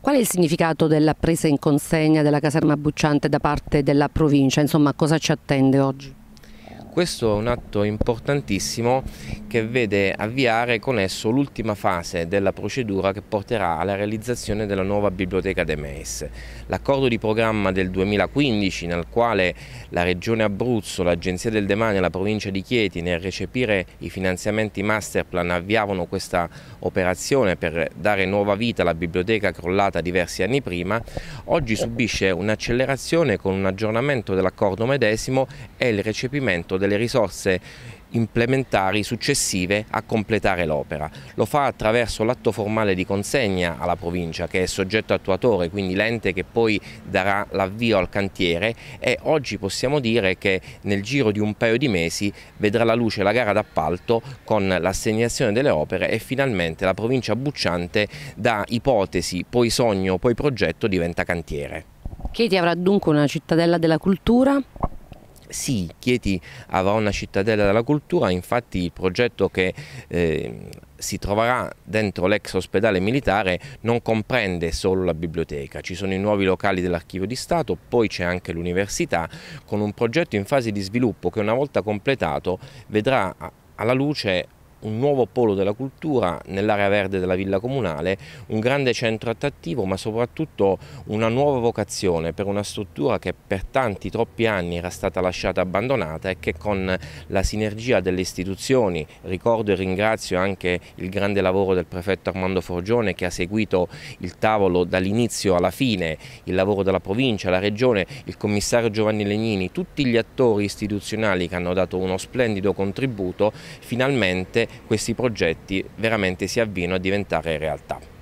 Qual è il significato della presa in consegna della caserma Bucciante da parte della provincia? Insomma, cosa ci attende oggi? Questo è un atto importantissimo che vede avviare con esso l'ultima fase della procedura che porterà alla realizzazione della nuova biblioteca De MEIS. L'accordo di programma del 2015 nel quale la Regione Abruzzo, l'Agenzia del Demanio e la provincia di Chieti nel recepire i finanziamenti masterplan avviavano questa operazione per dare nuova vita alla biblioteca crollata diversi anni prima, oggi subisce un'accelerazione con un aggiornamento dell'accordo medesimo e il recepimento del delle risorse implementari successive a completare l'opera. Lo fa attraverso l'atto formale di consegna alla provincia che è soggetto attuatore, quindi l'ente che poi darà l'avvio al cantiere e oggi possiamo dire che nel giro di un paio di mesi vedrà la luce la gara d'appalto con l'assegnazione delle opere e finalmente la provincia Bucciante da ipotesi, poi sogno, poi progetto diventa cantiere. Chieti avrà dunque una cittadella della cultura sì, Chieti avrà una cittadella della cultura, infatti il progetto che eh, si troverà dentro l'ex ospedale militare non comprende solo la biblioteca, ci sono i nuovi locali dell'archivio di Stato, poi c'è anche l'università con un progetto in fase di sviluppo che una volta completato vedrà alla luce un nuovo polo della cultura nell'area verde della villa comunale, un grande centro attrattivo ma soprattutto una nuova vocazione per una struttura che per tanti troppi anni era stata lasciata abbandonata e che con la sinergia delle istituzioni, ricordo e ringrazio anche il grande lavoro del prefetto Armando Forgione che ha seguito il tavolo dall'inizio alla fine, il lavoro della provincia, la regione, il commissario Giovanni Legnini, tutti gli attori istituzionali che hanno dato uno splendido contributo, finalmente questi progetti veramente si avvino a diventare realtà.